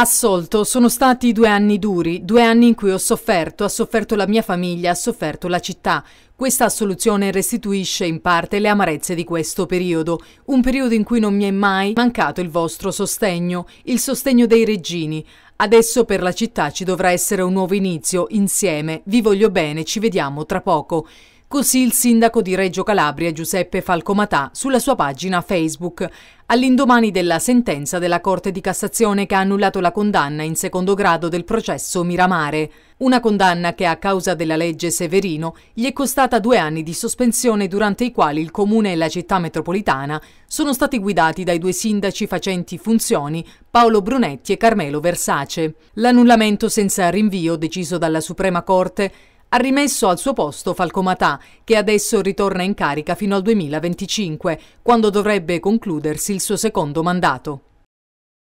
Assolto, sono stati due anni duri, due anni in cui ho sofferto, ha sofferto la mia famiglia, ha sofferto la città. Questa assoluzione restituisce in parte le amarezze di questo periodo, un periodo in cui non mi è mai mancato il vostro sostegno, il sostegno dei reggini. Adesso per la città ci dovrà essere un nuovo inizio, insieme, vi voglio bene, ci vediamo tra poco. Così il sindaco di Reggio Calabria Giuseppe Falcomatà sulla sua pagina Facebook, all'indomani della sentenza della Corte di Cassazione che ha annullato la condanna in secondo grado del processo Miramare, una condanna che a causa della legge Severino gli è costata due anni di sospensione durante i quali il comune e la città metropolitana sono stati guidati dai due sindaci facenti funzioni Paolo Brunetti e Carmelo Versace. L'annullamento senza rinvio deciso dalla Suprema Corte ha rimesso al suo posto Falcomatà, che adesso ritorna in carica fino al 2025, quando dovrebbe concludersi il suo secondo mandato.